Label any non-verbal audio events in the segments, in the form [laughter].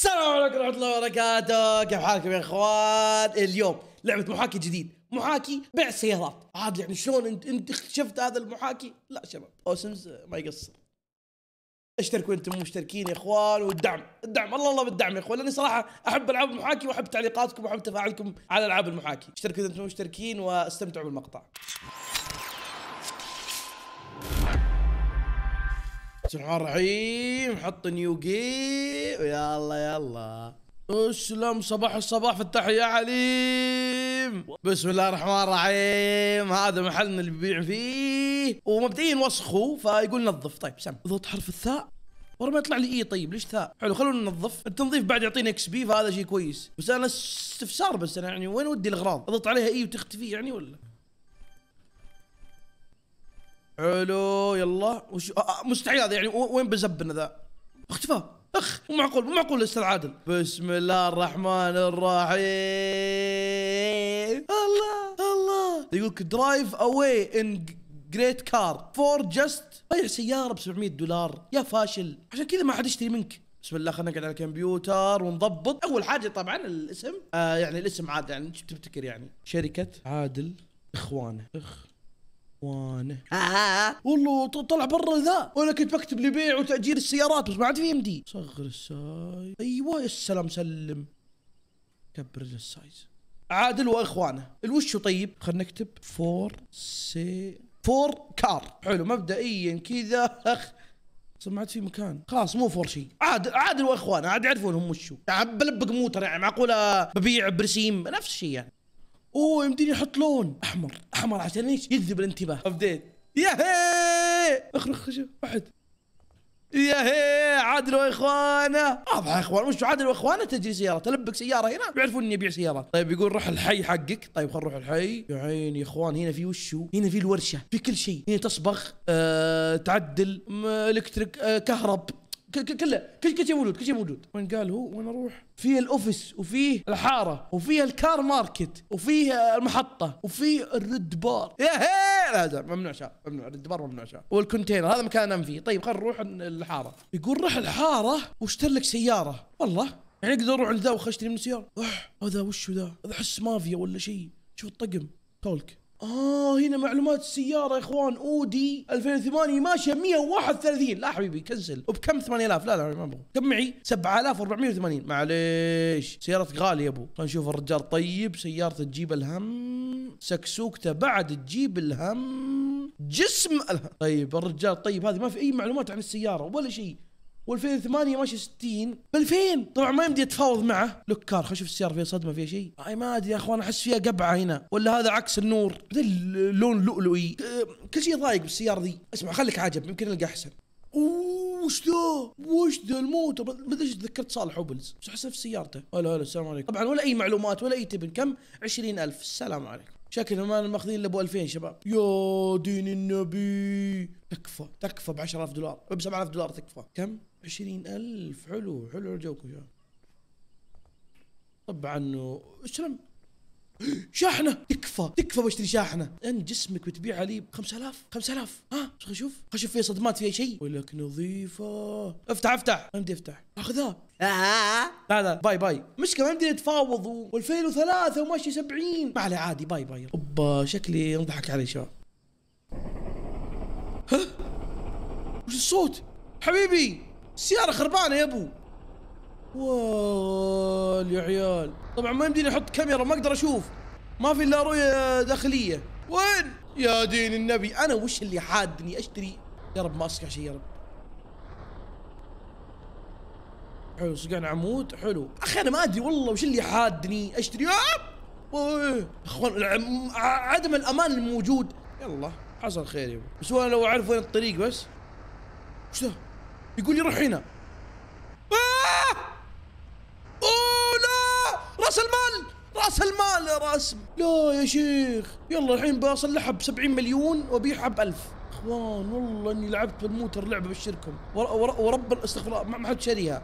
السلام عليكم ورحمة الله وبركاته، كيف حالكم يا اخوان؟ اليوم لعبة محاكي جديد، محاكي بيع السيارات، عاد يعني شلون انت انت اكتشفت هذا المحاكي؟ لا شباب، اوسمز ما يقصر. اشتركوا انتم مشتركين يا اخوان والدعم، الدعم الله الله بالدعم يا اخوان، لاني صراحة احب العاب المحاكي واحب تعليقاتكم واحب تفاعلكم على العاب المحاكي، اشتركوا انتم مشتركين واستمتعوا بالمقطع. بسم الله الرحمن الرحيم حط نيو جي يلا يلا اسلم صباح الصباح في التحية يا عليم بسم الله الرحمن الرحيم هذا محلنا اللي ببيع فيه ومبدئيا وسخه فيقول نظف طيب سم ضغط حرف الثاء ورا ما يطلع لي اي طيب ليش ثاء؟ حلو خلونا ننظف، التنظيف بعد يعطيني اكس بي فهذا شيء كويس، بس انا استفسار بس انا يعني وين ودي الاغراض؟ اضغط عليها اي وتختفي يعني ولا؟ حلو يلا وش... آه، آه، مستحيل هذا يعني وين بزبنا ذا اختفى اخ مو معقول مو معقول استاذ عادل بسم الله الرحمن الرحيم الله الله يقولك درايف اواي ان جريت كار فور جاست بيع سياره ب 700 دولار يا فاشل عشان كذا ما حد يشتري منك بسم الله خلينا نقعد على الكمبيوتر ونضبط اول حاجه طبعا الاسم آه يعني الاسم عاد يعني تبتكر يعني شركه عادل اخوانه اخ وانه آه. والله طلع برا ذا وانا كنت بكتب لبيع وتاجير السيارات بس ما عاد في ام دي صغر السايز ايوه يا سلام سلم كبر السايز عادل واخوانه الوشو طيب خلينا نكتب فور سي فور كار حلو مبدئيا كذا اخ ما عاد في مكان خلاص مو فور شيء عادل عادل واخوانه عاد يعرفون هم وشو بلبق موتر يعني معقوله ببيع برسيم نفس الشيء يعني اوه يمديني احط لون احمر احمر عشان ايش يجذب الانتباه ابديت يا هي اخرخ شوف واحد يا هي عادل واخوانه واضح يا اخوان وش عادل واخوانه تجري سياره تلبك سياره هنا بيعرفون اني ابيع سيارات طيب يقول روح الحي حقك طيب خل نروح الحي يا عيني يا اخوان هنا في وشو هنا في الورشه في كل شيء هنا تصبغ آه تعدل الكتريك آه كهرب كله كل شيء موجود كل شيء موجود وين قال هو وين اروح فيه الاوفيس وفيه الحاره وفيه الكار ماركت وفيه المحطه وفيه الريد بار يا هي هذا ممنوع شاب ممنوع الريد بار ممنوع شاب والكونتينر هذا مكان انام فيه طيب خلينا نروح الحاره يقول روح الحاره واشتري لك سياره والله يعني اقدر اروح لذا واخش من سياره هذا وش ذا هذا احس مافيا ولا شيء شوف الطقم تولك اه هنا معلومات السياره يا اخوان اودي 2008 ماشيه 131 لا حبيبي كنسل وبكم 8000 لا لا ما ابغى كم معي 7480 معليش سيارتك غاليه يا ابو خلينا نشوف الرجال طيب سيارته تجيب الهم سكسوكته بعد تجيب الهم جسم الهم طيب الرجال طيب هذه ما في اي معلومات عن السياره ولا شيء و2008 ماشي 60 ب 2000 طبعا ما يمدي اتفاوض معه لوك كار خلينا نشوف السياره فيها صدمه فيها شيء اي ما ادري يا اخوان احس فيها قبعه هنا ولا هذا عكس النور اللون لؤلؤي كل شيء ضايق بالسياره ذي اسمع خليك عجب يمكن نلقى احسن اوه وش ذا؟ وش ذا الموتر؟ ما ادري تذكرت صالح اوبلز، بس احسه في سيارته. هلا هلا السلام عليكم. طبعا ولا اي معلومات ولا اي تبن كم؟ 20000 السلام عليكم. شكلهم ما ماخذين ابو 2000 شباب يا دين النبي تكفى تكفى ب 10000 دولار ب 7000 دولار تكفى كم 20000 حلو حلو جوكم شباب طبعا وشلم شاحنه تكفى تكفى بشتري شاحنه انت جسمك بتبيع عليه ب 5000 5000 ها شو اشوف اشوف فيها صدمات فيها شيء ولك نظيفه افتح افتح ما بدي افتح اخذها آه. لا لا باي باي مشكله ما بدي نتفاوض و2003 وماشي 70 ما عليه عادي باي باي اوبا شكلي انضحك علي شباب ها وش الصوت حبيبي السياره خربانه يا ابو وال يا عيال طبعا ما يمديني احط كاميرا ما اقدر اشوف ما في الا رؤيه داخليه وين يا دين النبي انا وش اللي حادني اشتري يا رب ما اصقع شيء يا رب حلو صقعنا عمود حلو اخي انا ما ادري والله وش اللي حادني اشتري آه! اخوان عدم الامان الموجود يلا حصل خير يا بس انا لو اعرف وين الطريق بس وش ذا يقول لي روح هنا رسم لا يا شيخ يلا الحين بصلحها ب 70 مليون وابيعها ب 1000 اخوان والله اني لعبت بالموتر لعبه بشركم ورب استغفر الله ما حد شاريها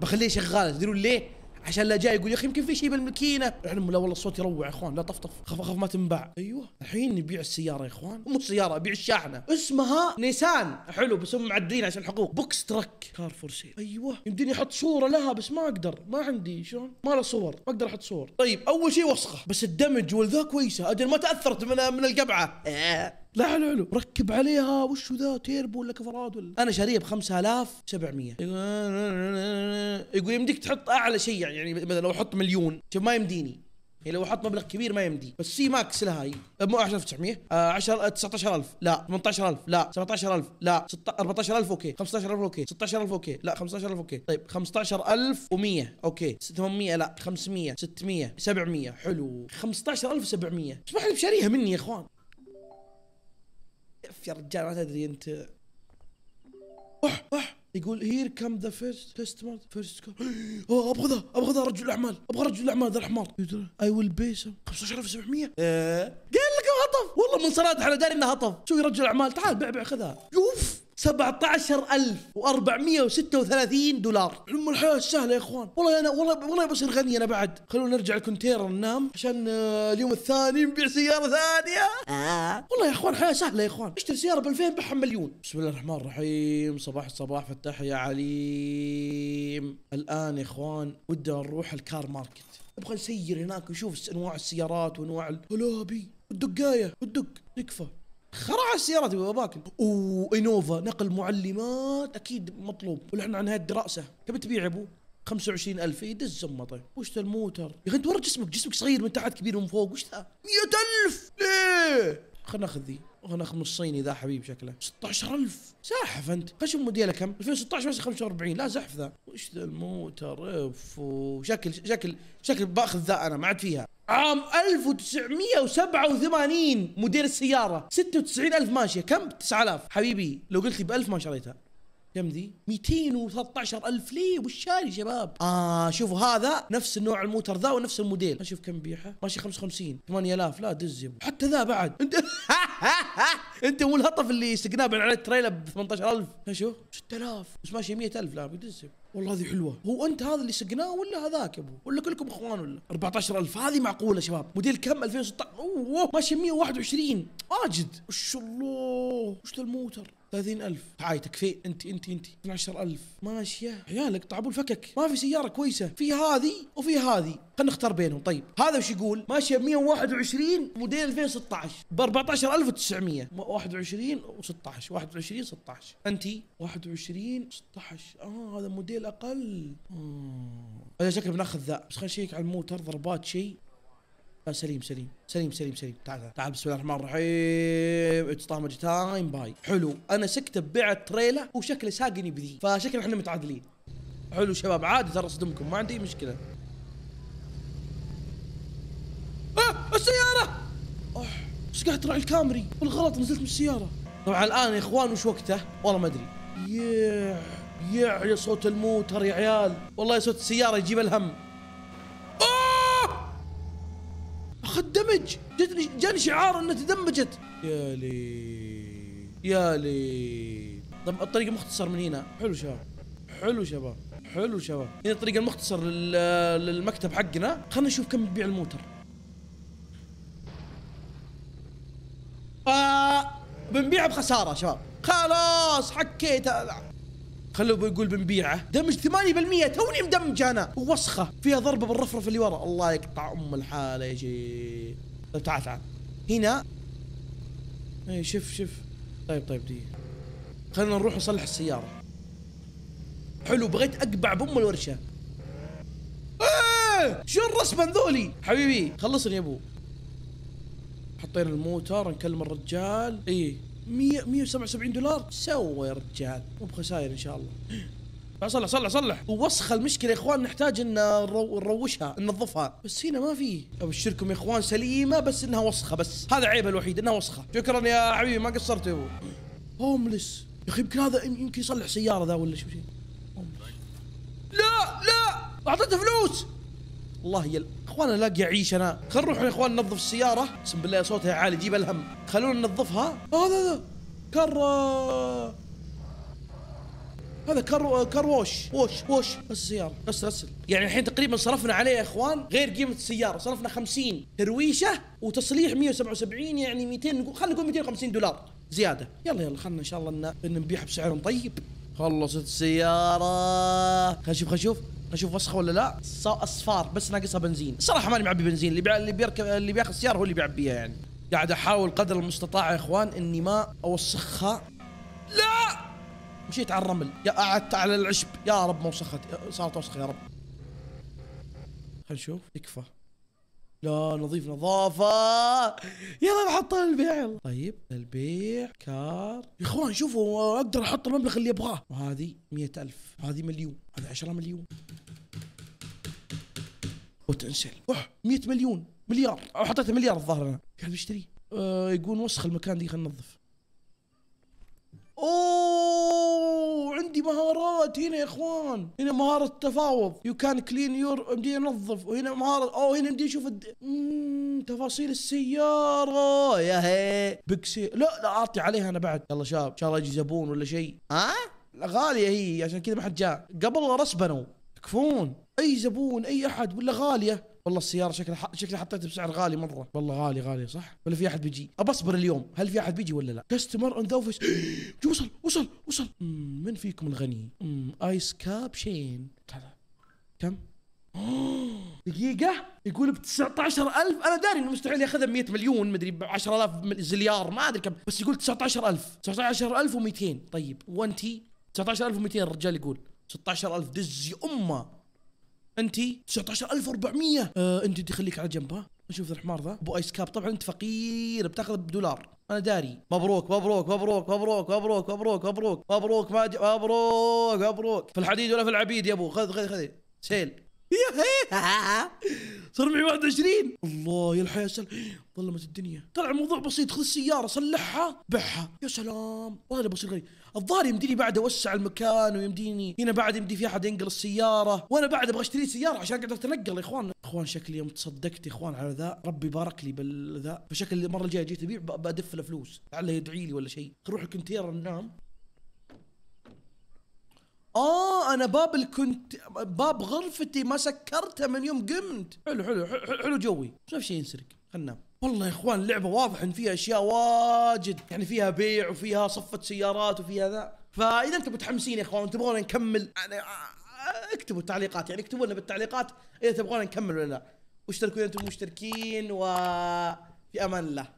بخليه شغال تدرون ليه؟ عشان لا جاي يقول يا اخي يمكن في شيء بالماكينه احنا لا والله الصوت يروع يا اخوان لا طفطف خف خف ما تنباع ايوه الحين نبيع السياره يا اخوان مو السياره ابيع الشاحنه اسمها نيسان حلو بس هم معدلين عشان حقوق بوكس ترك كار فور سيل ايوه يمديني احط صوره لها بس ما اقدر ما عندي شلون ما له صور ما اقدر احط صور طيب اول شيء وسخه بس الدمج والذا كويسه اجل ما تاثرت من من القبعه آه. لا حلو حلو ركب عليها وشو ذا تيربو ولا كفرات ولا انا شاريه ب 5700 يقول يمديك تحط اعلى شيء يعني مثلا لو احط مليون شوف ما يمديني يعني لو احط مبلغ كبير ما يمدي بس سي ماكس لها هي مو 10900 10 19000 لا 18000 لا 17000 لا 14000 اوكي 15000 اوكي 16000 اوكي لا 15000 اوكي طيب 15100 اوكي 800 لا 500 600 700 حلو 15700 بس ما حد شاريها مني يا اخوان اف يا رجال ما تدري انت اح اح يقول هير كم ذا فيرست كاستمر فيرست اوه ابغى ذا ابغى ذا رجل الاعمال ابغى رجل الاعمال ذا الحمار اي ويل بي 15700 قال لك هطف والله من صرادح انا داري انه هطف شو رجل اعمال تعال بيع بيع خذها 17436 دولار ام الحياه سهله يا اخوان والله انا والله والله بصير غني انا بعد خلونا نرجع الكونتينر ننام عشان آه، اليوم الثاني نبيع سياره ثانيه آه. والله يا اخوان حياه سهله يا اخوان اشتري سياره ب 2000 بحها مليون بسم الله الرحمن الرحيم صباح الصباح فتح يا عليم الان يا اخوان ودنا نروح الكار ماركت ابغى نسير هناك ونشوف انواع السيارات وانواع ال... والدقايه والدق تكفى خرع السيارات واباكن وانوفا نقل معلمات اكيد مطلوب ولحنا عن هاي الدراسه تبي تبيع ابو 25000 يدز زمطه وش ذا الموتر يا اخي انت ورا جسمك جسمك صغير من تحت كبير من فوق وش ذا 100000 ليه خلنا ناخذ ذي خلنا ناخذ من الصيني ذا حبيب شكله 16000 زاحف انت خش موديله كم 2016 بس 45 لا زحف ذا وش ذا الموتر اوف شكل شكل شكل باخذ ذا انا ما عاد فيها عام 1987 موديل السيارة 96000 ماشية كم 9000 حبيبي لو قلت لي ب 1000 ما شريتها كم ذي 213000 ليه وش شاري شباب اه شوفوا هذا نفس النوع الموتر ذا ونفس الموديل اشوف كم بيحه ماشي 55 8000 لا دز حتى ذا بعد انت [laughs] انت مو الهطف اللي سقناه بين على التريلر ب 18000 شو 6000 بس ماشي 100000 لا يدزب والله هذه حلوه هو انت هذا اللي سقناه ولا هذاك ابو ولا كلكم اخوان ولا 14000 هذه معقوله شباب موديل كم 2016 اوه ماشي 121 واجد وش الله وش الموتر 30000 هاي تكفي انت انت انت 12000 ماشيه عيالك طعبوا الفكك ما في سياره كويسه في هذه وفي هذه خلينا نختار بينهم طيب هذا وش يقول ماشيه ب 121 موديل 2016 ب 14900 21 و16 21 16 انت 21 16 اه هذا موديل اقل هذا آه. شكله بناخذ ذا بس خلينا نشيك على الموتر ضربات شيء آه، سليم سليم سليم سليم سليم تعال تعال, تعال بسم الله الرحمن الرحيم اتس تايم باي حلو انا سكت بعت تريلا وشكله ساقني بذي فشكله احنا متعادلين حلو شباب عادي ترى اصدمكم ما عندي اي مشكله اه السياره اوه ايش قاعد تراعي الكامري بالغلط نزلت من السياره طبعا الان يا اخوان وش وقته والله ما ادري يا يا صوت الموتر يا عيال والله صوت السياره يجيب الهم دمج جتني جاني شعار انها تدمجت يا لي يا لي طب الطريق مختصر من هنا حلو شباب حلو شباب حلو شباب هنا الطريق المختصر للمكتب حقنا خلينا نشوف كم يبيع الموتر آه بنبيعه بخساره شباب خلاص حكيت خلوا يقول بنبيعه دمج 8% توني مدمج انا ووسخه فيها ضربه بالرفرف اللي ورا الله يقطع ام الحاله يا شيخ طيب تعال تعال هنا اي شف شف طيب طيب دي خلينا نروح نصلح السياره حلو بغيت اقبع بام الورشه ايه شو الرسمه ذولي حبيبي خلصني يا ابو حطينا الموتر نكلم الرجال ايه 177 دولار سوى يا رجال مو بخساير ان شاء الله لا صلح صلح صلح ووسخ المشكله يا اخوان نحتاج ان نروشها ننظفها بس هنا ما في ابشركم يا اخوان سليمه بس انها وسخه بس هذا عيبها الوحيد انها وسخه شكرا يا حبيبي ما قصرت يا ابو هوملس يا اخي يمكن هذا يمكن يصلح سياره ذا ولا شو شيء لا لا اعطيته فلوس الله يا اخوانا لا يعيش انا خلينا نروح يا اخوان ننظف السياره اقسم بالله صوتها عالي جيب الهم خلونا ننظفها آه، هذا آه كر هذا كر كروش وش وش السياره بس غسل يعني الحين تقريبا صرفنا عليه يا اخوان غير قيمه السياره صرفنا 50 ترويشه وتصليح 177 يعني 200 خلينا نقول 250 دولار زياده يلا يلا خلنا ان شاء الله ان نبيعها بسعر طيب خلصت السيارة خلينا نشوف خلينا نشوف نشوف وسخه ولا لا اصفار بس ناقصها بنزين صراحة ماني معبي بنزين اللي بي... اللي بيركب اللي بياخذ سياره هو اللي بيعبيها يعني قاعد احاول قدر المستطاع يا اخوان اني ما اوسخها لا مشيت على الرمل يا قعدت على العشب يا رب ما وسخت صارت وسخه يا رب خلينا نشوف تكفى لا نظيف نظافة يلا نحط للبيع يلا طيب البيع كار يا اخوان شوفوا اقدر احط المبلغ اللي ابغاه وهذه مئة ألف هذه مليون هذه 10 مليون وتنسل اوه 100 مليون مليار او حطيت مليار الظاهر انا قاعد بشتري أه يقول وسخ المكان دي خلينا ننظف اوه عندي مهارات هنا يا اخوان هنا مهاره التفاوض يو كان كلين يور مدي ينظف وهنا مهاره او هنا مدي يشوف الد... تفاصيل السياره يا هي بكسي لا لا اعطي عليها انا بعد يلا شاب ان شاء الله يجي زبون ولا شيء ها غاليه هي عشان كذا ما حد جاء قبل رسبنوا تكفون اي زبون اي احد ولا غاليه والله السياره شكلها شكلها حطيتها بسعر غالي مره والله غالي غالي صح ولا في احد بيجي ابى اصبر اليوم هل في احد بيجي ولا لا كاستمر اون ذا اوفيس وصل وصل وصل من فيكم الغني ايس كاب شين كم [gasps] دقيقة يقول ب 19000 أنا داري إنه مستحيل ياخذها ب 100 مليون مدري ب 10000 زليار ما أدري كم بس يقول 19000 19200 طيب وأنتي 19200 الرجال يقول 16000 دز يا أمه انت 19400 آه انت تخليك على جنب ها اشوف الحمار ذا ابو ايس كاب طبعا انت فقير بتاخذ بدولار انا داري مبروك مبروك مبروك مبروك مبروك مبروك مبروك مبروك مبروك مبروك في الحديد ولا في العبيد يا ابو خذ خذ خذ سيل [laughs] صار معي 21 الله يا الحياه سل ظلمت الدنيا طلع الموضوع بسيط خذ السياره صلحها بعها يا سلام وهذا بصير غني الظاهر يمديني بعد اوسع المكان ويمديني هنا بعد يمدي في احد ينقل السياره وانا بعد ابغى اشتري سياره عشان اقدر اتنقل يا اخوان اخوان شكلي يوم تصدقت يا اخوان على ذا ربي بارك لي بالذا فشكل المره الجايه جيت ابيع بدف الفلوس لعله يدعي لي ولا شيء نروح الكونتينر ننام اه انا باب كنت باب غرفتي ما سكرته من يوم قمت حلو حلو حلو, حلو جوي في شيء ينسرق خلنا ننام والله يا اخوان اللعبه واضح ان فيها اشياء واجد يعني فيها بيع وفيها صفه سيارات وفيها ذا فاذا انتم متحمسين يا اخوان تبغون نكمل يعني آه، آه، اكتبوا التعليقات يعني اكتبوا لنا بالتعليقات اذا تبغون نكمل ولا لا واشتركوا اذا انتم مشتركين وفي امان الله